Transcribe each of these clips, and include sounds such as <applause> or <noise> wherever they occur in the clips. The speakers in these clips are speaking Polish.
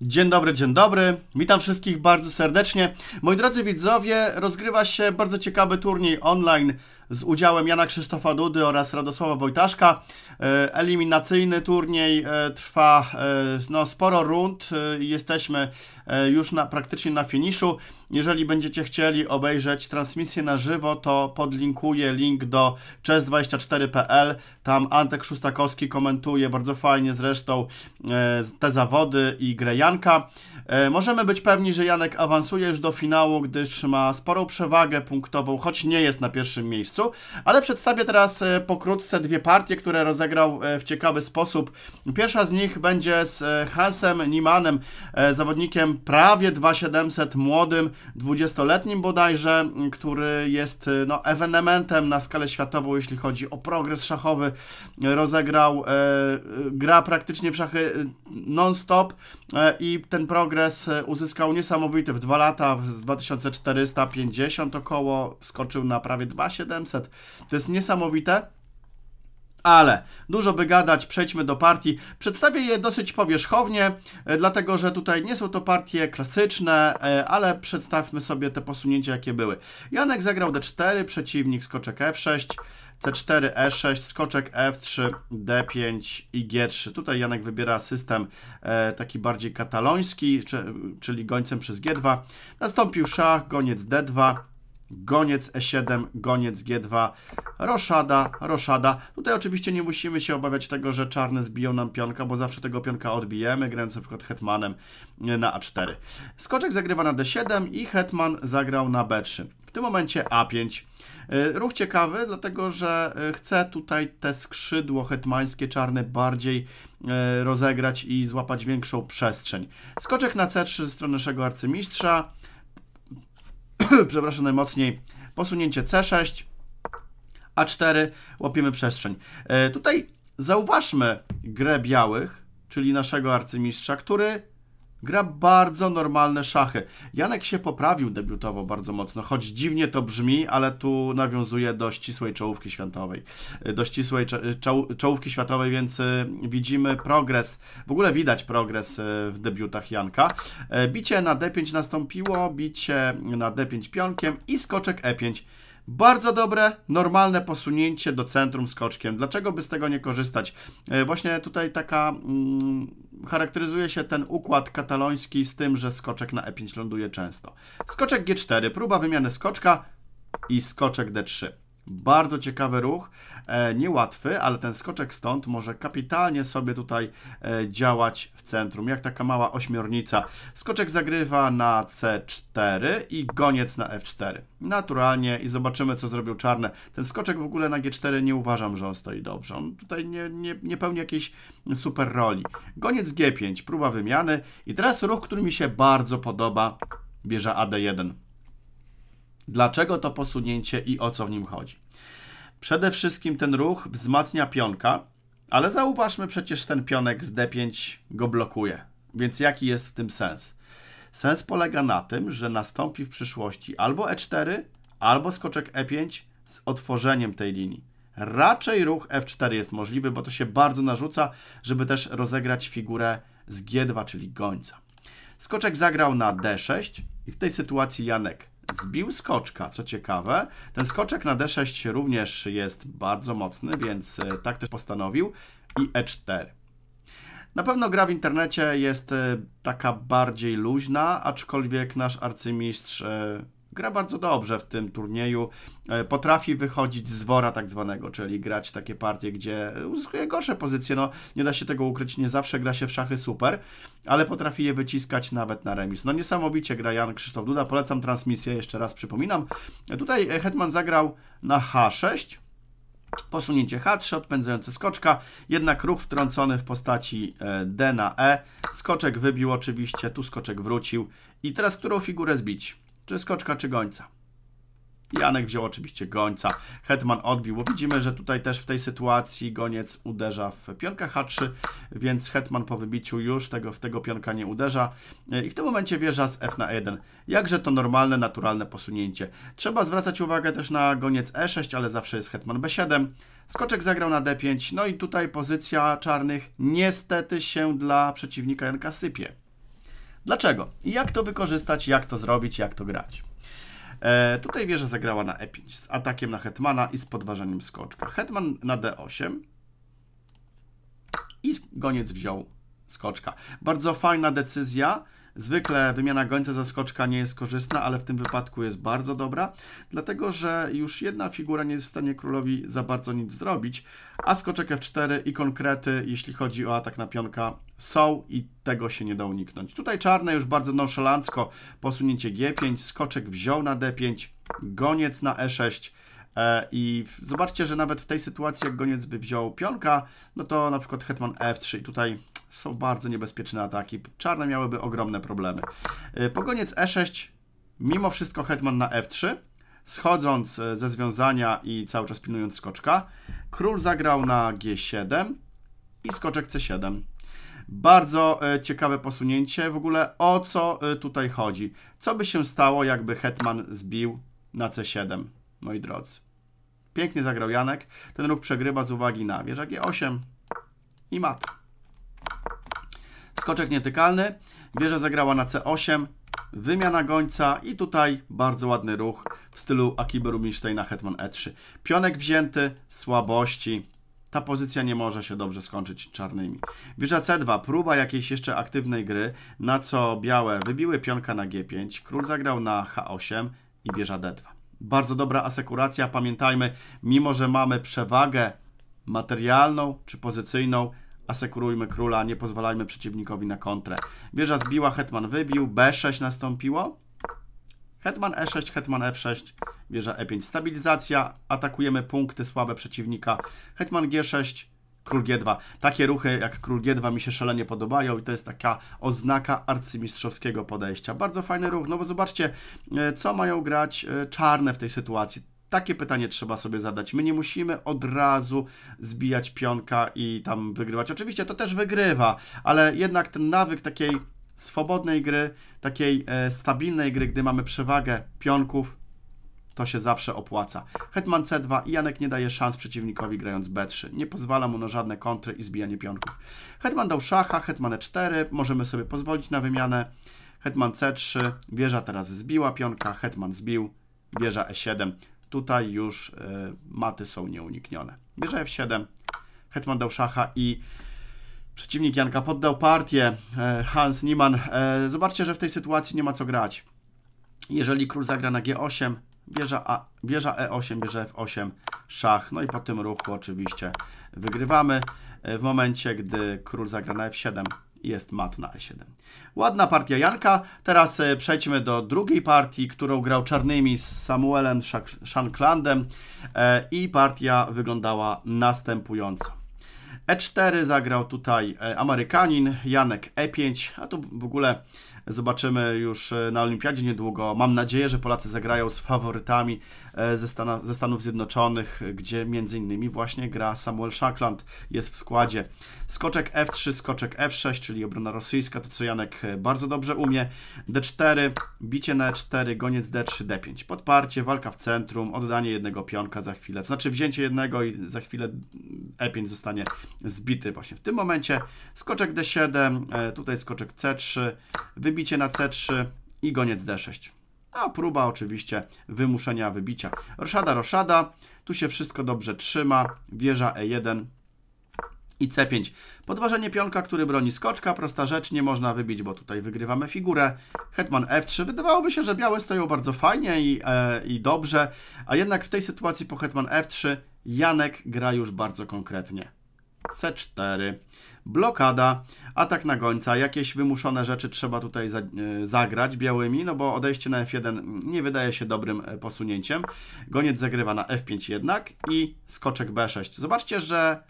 Dzień dobry, dzień dobry. Witam wszystkich bardzo serdecznie. Moi drodzy widzowie, rozgrywa się bardzo ciekawy turniej online z udziałem Jana Krzysztofa Dudy oraz Radosława Wojtaszka. E, eliminacyjny turniej e, trwa e, no, sporo rund. Jesteśmy już na, praktycznie na finiszu. Jeżeli będziecie chcieli obejrzeć transmisję na żywo, to podlinkuję link do chess24.pl. Tam Antek Szustakowski komentuje bardzo fajnie zresztą te zawody i grę Janka. Możemy być pewni, że Janek awansuje już do finału, gdyż ma sporą przewagę punktową, choć nie jest na pierwszym miejscu ale przedstawię teraz e, pokrótce dwie partie, które rozegrał e, w ciekawy sposób. Pierwsza z nich będzie z e, Hansem Nimanem, zawodnikiem prawie 2700 młodym, 20-letnim bodajże, który jest no, ewenementem na skalę światową, jeśli chodzi o progres szachowy. Rozegrał, gra praktycznie w szachy non-stop, E, i ten progres e, uzyskał niesamowity w dwa lata, z 2450 około, skoczył na prawie 2700. To jest niesamowite. Ale dużo by gadać, przejdźmy do partii. Przedstawię je dosyć powierzchownie, e, dlatego że tutaj nie są to partie klasyczne, e, ale przedstawmy sobie te posunięcia, jakie były. Janek zagrał d4, przeciwnik skoczek f6, c4, e6, skoczek f3, d5 i g3. Tutaj Janek wybiera system e, taki bardziej kataloński, czyli gońcem przez g2. Nastąpił szach, goniec d2 goniec E7, goniec G2, roszada, roszada. Tutaj oczywiście nie musimy się obawiać tego, że czarne zbiją nam pionka, bo zawsze tego pionka odbijemy, grając na przykład hetmanem e, na A4. Skoczek zagrywa na D7 i hetman zagrał na B3. W tym momencie A5. E, ruch ciekawy, dlatego że e, chcę tutaj te skrzydło hetmańskie czarne bardziej rozegrać i złapać większą przestrzeń. Skoczek na C3 ze strony naszego arcymistrza. <clears throat> przepraszam najmocniej, posunięcie C6, A4, łapiemy przestrzeń. E, tutaj zauważmy grę białych, czyli naszego arcymistrza, który Gra bardzo normalne szachy. Janek się poprawił debiutowo bardzo mocno, choć dziwnie to brzmi, ale tu nawiązuje do ścisłej czołówki światowej. Y, do ścisłej y, czołówki światowej, więc y, widzimy progres, w ogóle widać progres w debiutach Janka. Bicie na D5 nastąpiło, bicie na D5 pionkiem i skoczek E5. Bardzo dobre, normalne posunięcie do centrum skoczkiem. Dlaczego by z tego nie korzystać? E, właśnie tutaj taka mm, charakteryzuje się ten układ kataloński z tym, że skoczek na E5 ląduje często. Skoczek G4, próba wymiany skoczka i skoczek D3. Bardzo ciekawy ruch, e, niełatwy, ale ten skoczek stąd może kapitalnie sobie tutaj e, działać w centrum, jak taka mała ośmiornica. Skoczek zagrywa na C4 i goniec na F4. Naturalnie i zobaczymy, co zrobił czarne. Ten skoczek w ogóle na G4 nie uważam, że on stoi dobrze. On tutaj nie, nie, nie pełni jakiejś super roli. Goniec G5, próba wymiany i teraz ruch, który mi się bardzo podoba, bierze AD1. Dlaczego to posunięcie i o co w nim chodzi? Przede wszystkim ten ruch wzmacnia pionka, ale zauważmy przecież ten pionek z D5 go blokuje. Więc jaki jest w tym sens? Sens polega na tym, że nastąpi w przyszłości albo E4, albo skoczek E5 z otworzeniem tej linii. Raczej ruch F4 jest możliwy, bo to się bardzo narzuca, żeby też rozegrać figurę z G2, czyli gońca. Skoczek zagrał na D6 i w tej sytuacji Janek zbił skoczka, co ciekawe. Ten skoczek na D6 również jest bardzo mocny, więc e, tak też postanowił. I E4. Na pewno gra w internecie jest e, taka bardziej luźna, aczkolwiek nasz arcymistrz e, gra bardzo dobrze w tym turnieju. E, potrafi wychodzić z wora tak zwanego, czyli grać takie partie, gdzie uzyskuje gorsze pozycje. No, nie da się tego ukryć, nie zawsze gra się w szachy super, ale potrafi je wyciskać nawet na remis. No niesamowicie gra Jan Krzysztof Duda. Polecam transmisję, jeszcze raz przypominam. E, tutaj e, Hetman zagrał na H6. Posunięcie H3, odpędzające skoczka, jednak ruch wtrącony w postaci D na E. Skoczek wybił oczywiście, tu skoczek wrócił. I teraz którą figurę zbić? czy skoczka, czy gońca. Janek wziął oczywiście gońca. Hetman odbił, bo widzimy, że tutaj też w tej sytuacji goniec uderza w pionka H3, więc Hetman po wybiciu już tego, w tego pionka nie uderza. E, I w tym momencie wieża z F na 1. Jakże to normalne, naturalne posunięcie. Trzeba zwracać uwagę też na goniec E6, ale zawsze jest Hetman B7. Skoczek zagrał na D5, no i tutaj pozycja czarnych niestety się dla przeciwnika Janka sypie. Dlaczego? I jak to wykorzystać, jak to zrobić, jak to grać? E, tutaj wieża zagrała na E5 z atakiem na Hetmana i z podważaniem skoczka. Hetman na D8 i goniec wziął skoczka. Bardzo fajna decyzja, Zwykle wymiana gońca za skoczka nie jest korzystna, ale w tym wypadku jest bardzo dobra, dlatego że już jedna figura nie jest w stanie królowi za bardzo nic zrobić, a skoczek F4 i konkrety, jeśli chodzi o atak na pionka, są i tego się nie da uniknąć. Tutaj czarne już bardzo nonszalancko, posunięcie G5, skoczek wziął na D5, goniec na E6, e, i zobaczcie, że nawet w tej sytuacji, jak goniec by wziął pionka, no to na przykład hetman f3 i tutaj są bardzo niebezpieczne ataki. Czarne miałyby ogromne problemy. E, Pogoniec E6, mimo wszystko hetman na F3, schodząc e, ze związania i cały czas pilnując skoczka. Król zagrał na G7 i skoczek C7. Bardzo e, ciekawe posunięcie. W ogóle o co tutaj chodzi? Co by się stało, jakby hetman zbił na C7, moi drodzy? Pięknie zagrał Janek. Ten ruch przegrywa z uwagi na wieża G8 i mat skoczek nietykalny, wieża zagrała na C8, wymiana gońca i tutaj bardzo ładny ruch w stylu Akiby Rubinsteina Hetman E3. Pionek wzięty, słabości, ta pozycja nie może się dobrze skończyć czarnymi. Wieża C2, próba jakiejś jeszcze aktywnej gry, na co białe wybiły pionka na G5, król zagrał na H8 i wieża D2. Bardzo dobra asekuracja, pamiętajmy, mimo że mamy przewagę materialną czy pozycyjną, asekurujmy króla, nie pozwalajmy przeciwnikowi na kontrę. Wieża zbiła, hetman wybił, b6 nastąpiło. Hetman e6, hetman f6, wieża e5. Stabilizacja, atakujemy punkty słabe przeciwnika. Hetman g6, król g2. Takie ruchy jak król g2 mi się szalenie podobają i to jest taka oznaka arcymistrzowskiego podejścia. Bardzo fajny ruch, no bo zobaczcie, e, co mają grać e, czarne w tej sytuacji takie pytanie trzeba sobie zadać. My nie musimy od razu zbijać pionka i tam wygrywać. Oczywiście to też wygrywa, ale jednak ten nawyk takiej swobodnej gry, takiej e, stabilnej gry, gdy mamy przewagę pionków, to się zawsze opłaca. Hetman C2 i Janek nie daje szans przeciwnikowi grając B3. Nie pozwala mu na żadne kontry i zbijanie pionków. Hetman dał szacha, Hetman E4, możemy sobie pozwolić na wymianę. Hetman C3, wieża teraz zbiła pionka, Hetman zbił, wieża E7. Tutaj już e, maty są nieuniknione. Bierze F7, hetman dał szacha i przeciwnik Janka poddał partię. E, Hans Niemann, e, zobaczcie, że w tej sytuacji nie ma co grać. Jeżeli król zagra na G8, bierze, A, wieża E8, bierze F8, szach. No i po tym ruchu oczywiście wygrywamy. W momencie, gdy król zagra na F7, jest mat na e7. Ładna partia Janka. Teraz e, przejdźmy do drugiej partii, którą grał czarnymi z Samuelem Shanklandem e, i partia wyglądała następująco. E4 zagrał tutaj e, Amerykanin, Janek E5, a tu w ogóle Zobaczymy już e, na Olimpiadzie niedługo. Mam nadzieję, że Polacy zagrają z faworytami e, ze, Stan ze Stanów Zjednoczonych, gdzie między innymi właśnie gra Samuel Shackland, jest w składzie. Skoczek F3, skoczek F6, czyli obrona rosyjska, to co Janek e, bardzo dobrze umie. D4, bicie na E4, goniec D3, D5. Podparcie, walka w centrum, oddanie jednego pionka za chwilę, to znaczy wzięcie jednego i za chwilę E5 zostanie zbity właśnie w tym momencie. Skoczek D7, tutaj skoczek C3, wybicie wybicie na c3 i goniec d6. A próba oczywiście wymuszenia wybicia. Roszada, roszada. Tu się wszystko dobrze trzyma. Wieża e1 i c5. Podważenie pionka, który broni skoczka. Prosta rzecz, nie można wybić, bo tutaj wygrywamy figurę. Hetman f3. Wydawałoby się, że białe stoją bardzo fajnie i, e, i dobrze, a jednak w tej sytuacji po hetman f3 Janek gra już bardzo konkretnie. C4 blokada, atak na gońca, jakieś wymuszone rzeczy trzeba tutaj e, zagrać białymi, no bo odejście na F1 nie wydaje się dobrym e, posunięciem. Goniec zagrywa na F5 jednak i skoczek B6. Zobaczcie, że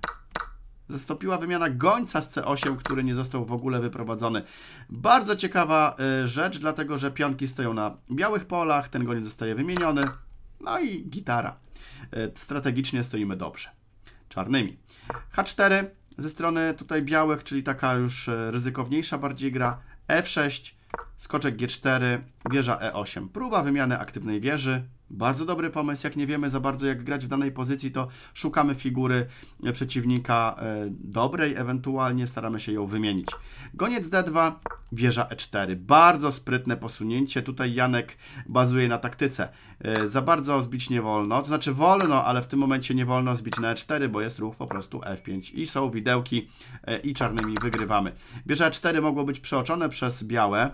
zastąpiła wymiana gońca z C8, który nie został w ogóle wyprowadzony. Bardzo ciekawa e, rzecz, dlatego że pionki stoją na białych polach, ten goniec zostaje wymieniony, no i gitara. Strategicznie stoimy dobrze. Czarnymi. H4, ze strony tutaj białych, czyli taka już e, ryzykowniejsza bardziej gra, e6, skoczek g4, wieża e8. Próba wymiany aktywnej wieży, bardzo dobry pomysł, jak nie wiemy za bardzo jak grać w danej pozycji, to szukamy figury e, przeciwnika e, dobrej, ewentualnie staramy się ją wymienić. Goniec D2, wieża E4. Bardzo sprytne posunięcie, tutaj Janek bazuje na taktyce. E, za bardzo zbić nie wolno, to znaczy wolno, ale w tym momencie nie wolno zbić na E4, bo jest ruch po prostu F5 i są widełki i czarnymi wygrywamy. Wieża E4 mogło być przeoczone przez białe.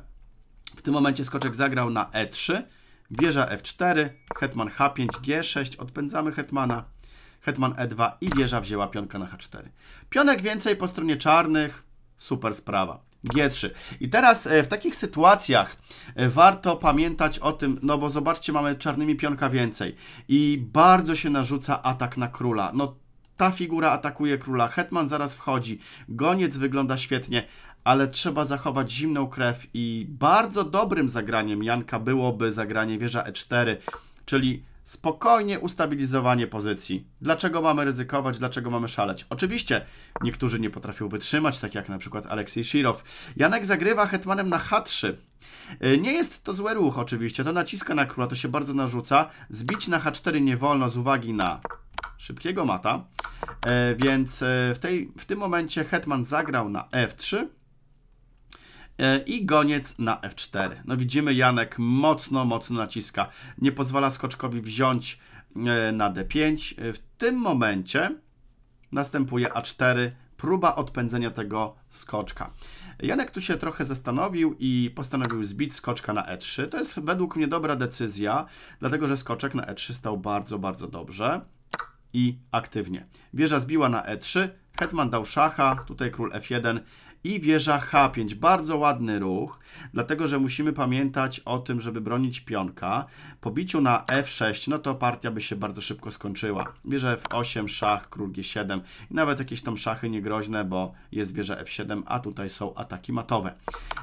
W tym momencie skoczek zagrał na E3, wieża f4, hetman h5, g6, odpędzamy hetmana, hetman e2 i wieża wzięła pionka na h4. Pionek więcej po stronie czarnych, super sprawa. G3. I teraz e, w takich sytuacjach e, warto pamiętać o tym, no bo zobaczcie, mamy czarnymi pionka więcej i bardzo się narzuca atak na króla. No ta figura atakuje króla, hetman zaraz wchodzi, goniec wygląda świetnie, ale trzeba zachować zimną krew i bardzo dobrym zagraniem Janka byłoby zagranie wieża E4, czyli spokojnie ustabilizowanie pozycji. Dlaczego mamy ryzykować, dlaczego mamy szaleć? Oczywiście niektórzy nie potrafią wytrzymać, tak jak na przykład Aleksiej Shirov. Janek zagrywa hetmanem na H3. Y, nie jest to zły ruch oczywiście, to naciska na króla, to się bardzo narzuca. Zbić na H4 nie wolno z uwagi na szybkiego mata, y, więc y, w, tej, w tym momencie hetman zagrał na F3, E, i goniec na f4. No widzimy, Janek mocno, mocno naciska. Nie pozwala skoczkowi wziąć e, na d5. E, w tym momencie następuje a4, próba odpędzenia tego skoczka. Janek tu się trochę zastanowił i postanowił zbić skoczka na e3. To jest według mnie dobra decyzja, dlatego że skoczek na e3 stał bardzo, bardzo dobrze i aktywnie. Wieża zbiła na e3, hetman dał szacha, tutaj król f1 i wieża H5. Bardzo ładny ruch, dlatego że musimy pamiętać o tym, żeby bronić pionka. Po biciu na F6, no to partia by się bardzo szybko skończyła. Wieża F8, szach, król G7 i nawet jakieś tam szachy niegroźne, bo jest wieża F7, a tutaj są ataki matowe.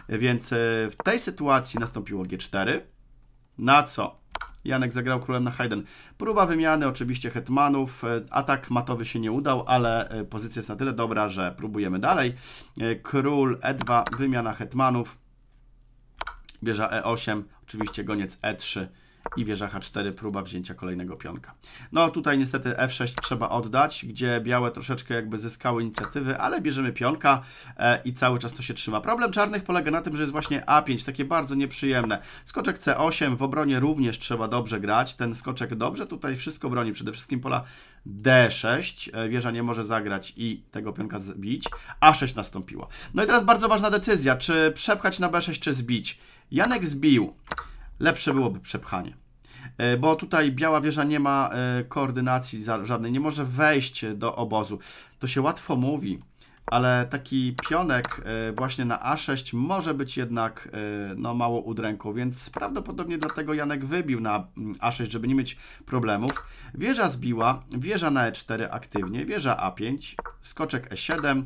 Więc e, w tej sytuacji nastąpiło G4, na co Janek zagrał królem na Hayden. Próba wymiany oczywiście hetmanów. E, atak matowy się nie udał, ale e, pozycja jest na tyle dobra, że próbujemy dalej. E, król E2, wymiana hetmanów. Bierze E8, oczywiście goniec E3 i wieża H4, próba wzięcia kolejnego pionka. No tutaj niestety F6 trzeba oddać, gdzie białe troszeczkę jakby zyskały inicjatywy, ale bierzemy pionka e, i cały czas to się trzyma. Problem czarnych polega na tym, że jest właśnie A5, takie bardzo nieprzyjemne. Skoczek C8, w obronie również trzeba dobrze grać, ten skoczek dobrze, tutaj wszystko broni, przede wszystkim pola D6, e, wieża nie może zagrać i tego pionka zbić, A6 nastąpiło. No i teraz bardzo ważna decyzja, czy przepchać na B6, czy zbić. Janek zbił lepsze byłoby przepchanie. E, bo tutaj Biała Wieża nie ma e, koordynacji żadnej, nie może wejść do obozu. To się łatwo mówi, ale taki pionek e, właśnie na A6 może być jednak no, mało udręką, więc prawdopodobnie dlatego Janek wybił na mm, A6, żeby nie mieć problemów. Wieża zbiła, wieża na E4 aktywnie, wieża A5, skoczek E7,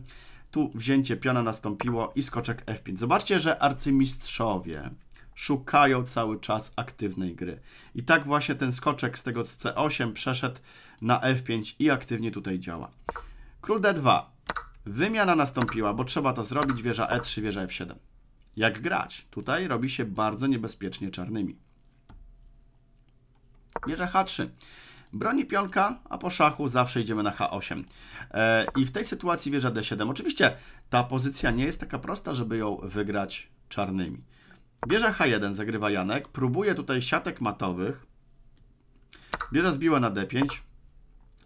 tu wzięcie piona nastąpiło i skoczek F5. Zobaczcie, że arcymistrzowie szukają cały czas aktywnej gry. I tak właśnie ten skoczek z tego C8 przeszedł na F5 i aktywnie tutaj działa. Król D2. Wymiana nastąpiła, bo trzeba to zrobić, wieża E3, wieża F7. Jak grać? Tutaj robi się bardzo niebezpiecznie czarnymi. Wieża H3. Broni pionka, a po szachu zawsze idziemy na H8. E, I w tej sytuacji wieża D7. Oczywiście ta pozycja nie jest taka prosta, żeby ją wygrać czarnymi. Bierze H1, zagrywa Janek. Próbuje tutaj siatek matowych. Bierze zbiła na D5.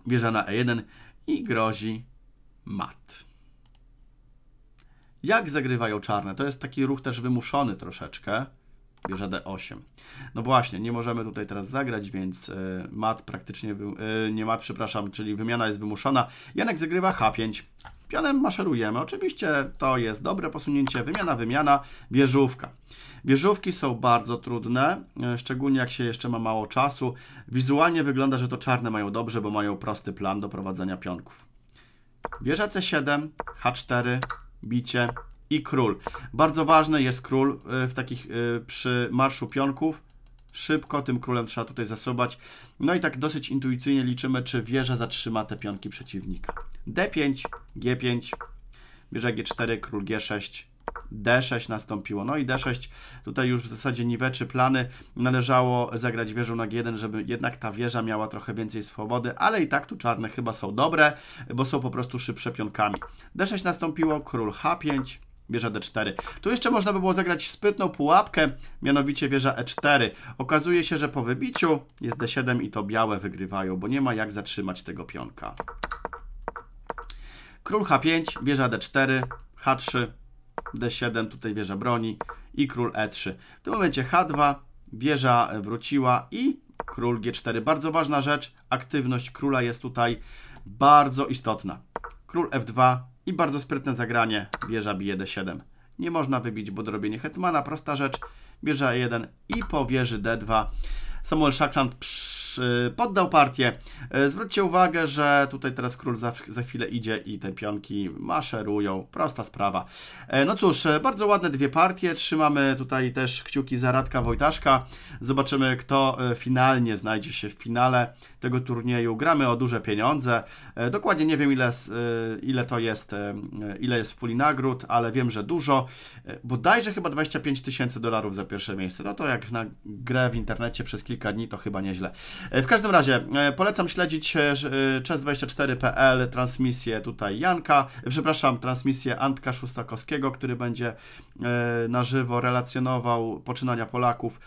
Bierze na E1 i grozi mat. Jak zagrywają czarne? To jest taki ruch też wymuszony troszeczkę. Bierze D8. No właśnie, nie możemy tutaj teraz zagrać, więc e, mat praktycznie, e, nie mat, przepraszam, czyli wymiana jest wymuszona. Janek zagrywa H5 pionem maszerujemy. Oczywiście to jest dobre posunięcie, wymiana, wymiana, bieżówka. Bieżówki są bardzo trudne, e, szczególnie jak się jeszcze ma mało czasu. Wizualnie wygląda, że to czarne mają dobrze, bo mają prosty plan do prowadzenia pionków. Wieża C7, H4, bicie i król. Bardzo ważny jest król e, w takich e, przy marszu pionków, szybko, tym królem trzeba tutaj zasobać. No i tak dosyć intuicyjnie liczymy, czy wieża zatrzyma te pionki przeciwnika. D5, G5, wieża G4, król G6, D6 nastąpiło. No i D6 tutaj już w zasadzie niweczy plany. Należało zagrać wieżą na G1, żeby jednak ta wieża miała trochę więcej swobody, ale i tak tu czarne chyba są dobre, bo są po prostu szybsze pionkami. D6 nastąpiło, król H5, wieża d4. Tu jeszcze można by było zagrać sprytną pułapkę, mianowicie wieża e4. Okazuje się, że po wybiciu jest d7 i to białe wygrywają, bo nie ma jak zatrzymać tego pionka. Król h5, wieża d4, h3, d7, tutaj wieża broni i król e3. W tym momencie h2, wieża wróciła i król g4. Bardzo ważna rzecz, aktywność króla jest tutaj bardzo istotna. Król f2, i bardzo sprytne zagranie. bieża bije d7. Nie można wybić, bo dorobienie hetmana. Prosta rzecz. bieża e1 i powieży d2. Samuel Szakland przy Y, poddał partię. Y, zwróćcie uwagę, że tutaj teraz król za, za chwilę idzie i te pionki maszerują. Prosta sprawa. E, no cóż, e, bardzo ładne dwie partie. Trzymamy tutaj też kciuki za Radka Wojtaszka. Zobaczymy, kto e, finalnie znajdzie się w finale tego turnieju. Gramy o duże pieniądze. Dokładnie nie wiem, ile, ile to jest, ile jest w puli nagród, ale wiem, że dużo. Bodajże chyba 25 tysięcy dolarów za pierwsze miejsce. No to jak na grę w internecie przez kilka dni, to chyba nieźle. E, w każdym razie e, polecam śledzić e, czas 24pl transmisję tutaj Janka, przepraszam, transmisję Antka Szustakowskiego, który będzie na żywo relacjonował poczynania Polaków.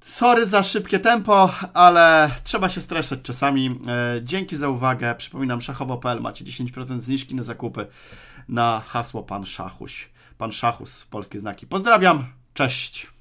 Sorry za szybkie tempo, ale trzeba się streszczać czasami. Dzięki za uwagę. Przypominam, szachowo.pl macie 10% zniżki na zakupy na hasło Pan Szachuś. Pan Szachus, polskie znaki. Pozdrawiam, cześć!